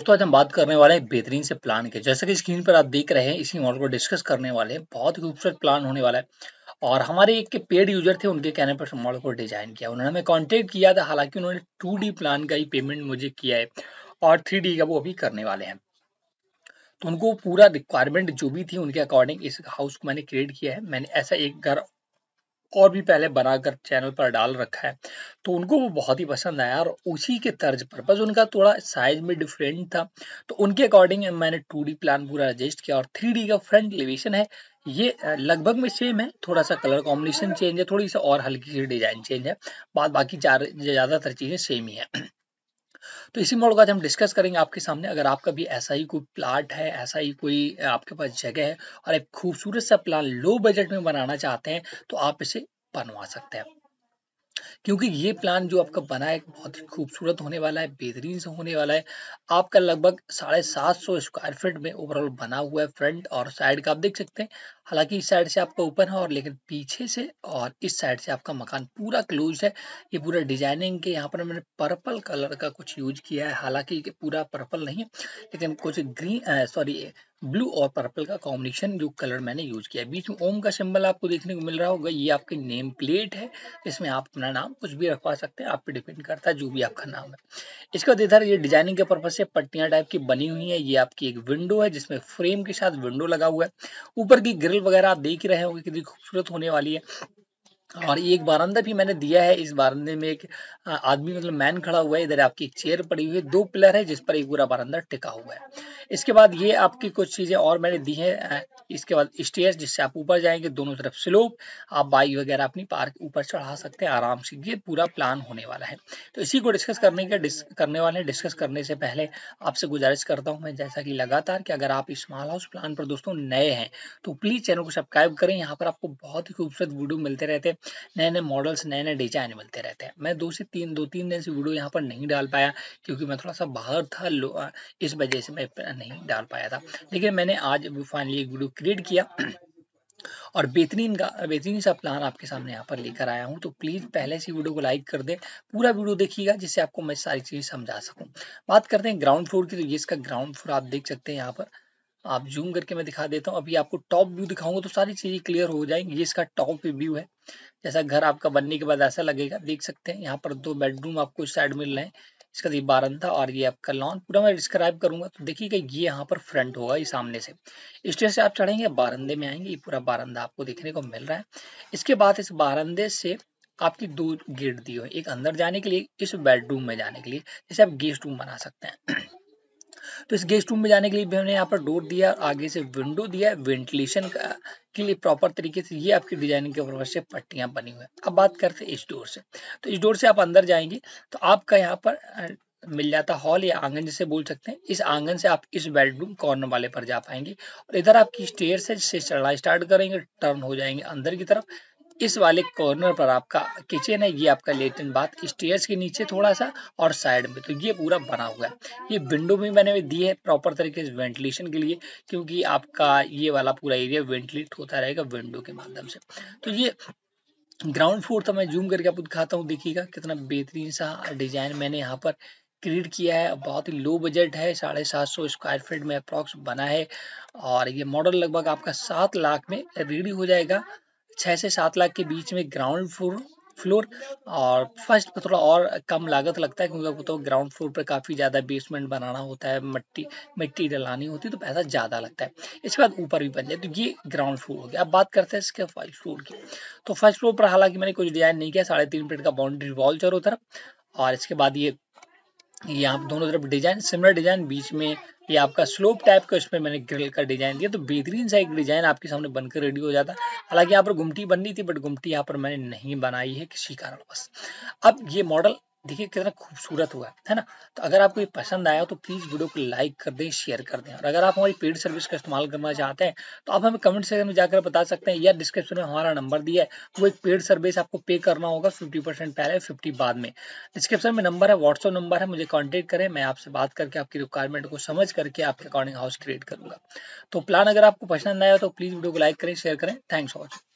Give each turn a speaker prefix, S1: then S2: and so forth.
S1: दोस्तों आज हम बात करने वाले हैं बेहतरीन से प्लान के जैसे कि स्क्रीन पर आप देख रहे हैं इसी मॉडल को डिस्कस करने वाले हैं बहुत ही खूबसूरत प्लान होने वाला है और हमारे एक के पेड यूजर थे उनके कहने पर मॉडल को डिजाइन किया उन्होंने हमें कॉन्टेक्ट किया था हालांकि उन्होंने टू प्लान का ही पेमेंट मुझे किया है और थ्री का वो अभी करने वाले हैं तो उनको पूरा रिक्वायरमेंट जो भी थी उनके अकॉर्डिंग इस हाउस को मैंने क्रिएट किया है मैंने ऐसा एक घर और भी पहले बनाकर चैनल पर डाल रखा है तो उनको वो बहुत ही पसंद आया और उसी के तर्ज पर बस उनका थोड़ा साइज में डिफरेंट था तो उनके अकॉर्डिंग मैंने टू प्लान पूरा एडजस्ट किया और थ्री का फ्रंट एलिवेशन है ये लगभग में सेम है थोड़ा सा कलर कॉम्बिनेशन चेंज है थोड़ी सी और हल्की सी डिजाइन चेंज है बाद बाकी चार ज़्यादातर चीज़ें सेम ही है तो इसी मोड़ का आज हम डिस्कस करेंगे आपके सामने अगर आपका भी ऐसा ही कोई प्लाट है ऐसा ही कोई आपके पास जगह है और एक खूबसूरत सा प्लान लो बजट में बनाना चाहते हैं तो आप इसे बनवा सकते हैं क्योंकि ये प्लान जो आपका बना है बहुत ही खूबसूरत होने वाला है बेहतरीन से होने वाला है आपका लगभग साढ़े सात सौ स्क्वायर फीट में ओवरऑल बना हुआ है फ्रंट और साइड का आप देख सकते हैं हालांकि इस साइड से आपका ओपन है और लेकिन पीछे से और इस साइड से आपका मकान पूरा क्लोज है ये पूरा डिजाइनिंग के यहाँ पर मैंने पर्पल कलर का कुछ यूज किया है हालांकि पूरा पर्पल नहीं है लेकिन कुछ ग्रीन सॉरी ब्लू और पर्पल का कॉम्बिनेशन जो कलर मैंने यूज किया बीच में ओम का सिंबल आपको देखने को मिल रहा होगा ये आपके नेम प्लेट है इसमें आप अपना नाम कुछ भी रखवा सकते हैं आप पे डिपेंड करता है जो भी आपका नाम है इसके बाद इधर ये डिजाइनिंग के पर्पज से पट्टियां टाइप की बनी हुई है ये आपकी एक विंडो है जिसमें फ्रेम के साथ विंडो लगा हुआ है ऊपर की ग्रिल वगैरह आप देख ही रहे होंगे कितनी खूबसूरत होने वाली है और ये एक बारंदा भी मैंने दिया है इस बारंदे में एक आदमी मतलब मैन खड़ा हुआ है इधर आपकी एक चेयर पड़ी हुई है दो पिलर है जिस पर एक पूरा बारंदा टिका हुआ है इसके बाद ये आपकी कुछ चीजें और मैंने दी है इसके बाद स्टेयर जिससे आप ऊपर जाएंगे दोनों तरफ स्लोप आप बाइक वगैरह अपनी पार्क ऊपर चढ़ा सकते हैं आराम से ये पूरा प्लान होने वाला है तो इसी को डिस्कस करने के डिस, करने वाले डिस्कस करने से पहले आपसे गुजारिश करता हूँ मैं जैसा कि लगातार कि अगर आप इस स्मॉल हाउस प्लान पर दोस्तों नए हैं तो प्लीज चैनल को सब्सक्राइब करें यहाँ पर आपको बहुत ही खूबसूरत वीडियो मिलते रहते हैं नए नए मॉडल्स नए नए डिजाइन मिलते रहते हैं मैं दो से तीन दो तीन दिन से वीडियो यहाँ पर नहीं डाल पाया क्योंकि मैं थोड़ा सा बाहर था इस वजह से मैं नहीं डाल पाया था लेकिन मैंने आज फाइनली एक वीडियो क्रिएट किया और बेहतरीन का बेहतरीन सा प्लान आपके सामने यहाँ पर लेकर आया हूँ तो प्लीज पहले से वीडियो को लाइक कर दे पूरा वीडियो देखिएगा जिससे आपको मैं सारी चीज समझा सकूँ बात करते हैं ग्राउंड फ्लोर की तो ये इसका ग्राउंड फ्लोर आप देख सकते हैं यहाँ पर आप जूम करके मैं दिखा देता हूँ अभी आपको टॉप व्यू दिखाऊंगा तो सारी चीजें क्लियर हो जाएंगी ये इसका टॉप व्यू है जैसा घर आपका बनने के बाद ऐसा लगेगा देख सकते हैं यहाँ पर दो बेडरूम आपको इस साइड मिल रहे हैं इसका तो ये बारंदा और ये आपका लॉन पूरा मैं डिस्क्राइब करूंगा तो देखिएगा ये यहाँ पर फ्रंट होगा ये सामने से स्टेज से आप चढ़ेंगे बारंदे में आएंगे ये पूरा बारंदा आपको देखने को मिल रहा है इसके बाद इस बारंदे से आपकी दो गेट दी हो एक अंदर जाने के लिए इस बेडरूम में जाने के लिए जैसे आप गेस्ट रूम बना सकते हैं तो इस गेस्ट रूम में जाने के लिए भी हमने यहाँ पर डोर दिया और आगे से विंडो दिया वेंटिलेशन का के लिए प्रॉपर तरीके से ये आपकी डिजाइनिंग के ऊपर से पट्टियां बनी हुई है अब बात करते हैं इस डोर से तो इस डोर से आप अंदर जाएंगे तो आपका यहाँ पर मिल जाता हॉल या आंगन जिसे बोल सकते हैं इस आंगन से आप इस बेडरूम कॉर्नर वाले पर जा पाएंगे और इधर आपकी स्टेयर से जिससे स्टार्ट करेंगे टर्न हो जाएंगे अंदर की तरफ इस वाले कॉर्नर पर आपका किचन है ये आपका लेटिन बात स्टेयर्स के नीचे थोड़ा सा और साइड में तो ये पूरा बना हुआ है ये विंडो भी मैंने दी है प्रॉपर तरीके से वेंटिलेशन के लिए क्योंकि आपका ये वाला पूरा एरिया वेंटिलेट होता रहेगा विंडो के माध्यम से तो ये ग्राउंड फ्लोर तो मैं जूम करके आपको दिखाता हूँ देखिएगा कितना बेहतरीन सा डिजाइन मैंने यहाँ पर क्रिएट किया है बहुत ही लो बजट है साढ़े सात सौ स्क्वायर फीट में अप्रॉक्स बना है और ये मॉडल लगभग आपका सात लाख में रेडी हो जाएगा छः से सात लाख के बीच में ग्राउंड फ्लोर फ्लोर और फर्स्ट पर तो थोड़ा और कम लागत लगता है क्योंकि आपको तो ग्राउंड फ्लोर पर काफ़ी ज़्यादा बेसमेंट बनाना होता है मिट्टी मिट्टी डलानी होती है तो पैसा ज़्यादा लगता है इसके बाद ऊपर भी बन जाए तो ये ग्राउंड फ्लोर हो गया अब बात करते हैं इसके फर्स्ट फ्लोर की तो फर्स्ट फ्लोर पर हालांकि मैंने कुछ डिजाइन नहीं किया साढ़े तीन फीट का बाउंड्री वॉल चारों तरफ और इसके बाद ये यहाँ दोनों तरफ डिजाइन सिमिलर डिजाइन बीच में ये आपका स्लोप टाइप का इसमें मैंने ग्रिल का डिजाइन दिया तो बेहतरीन सा एक डिजाइन आपके सामने बनकर रेडी हो जाता हालांकि यहाँ पर गुमटी बननी थी बट गुमटी यहाँ पर मैंने नहीं बनाई है किसी बस अब ये मॉडल देखिए कितना खूबसूरत हुआ है ना तो अगर आपको ये पसंद आया तो प्लीज़ वीडियो को लाइक कर दें शेयर कर दें और अगर आप हमारी पेड सर्विस का इस्तेमाल करना चाहते हैं तो आप हमें कमेंट सेक्शन में जाकर बता सकते हैं या डिस्क्रिप्शन में हमारा नंबर दिया है तो वो एक पेड सर्विस आपको पे करना होगा फिफ्टी परसेंट पहले फिफ्टी बाद में डिस्क्रिप्शन में नंबर है व्हाट्सअप नंबर है मुझे कॉन्टेक्ट करें मैं आपसे बात करके आपकी रिक्वायरमेंट को समझ करके आपके अकॉर्डिंग हाउस क्रिएट करूंगा तो प्लान अगर आपको पसंद आया तो प्लीज़ वीडियो को लाइक करें शेयर करें थैंक्स फॉर वॉचिंग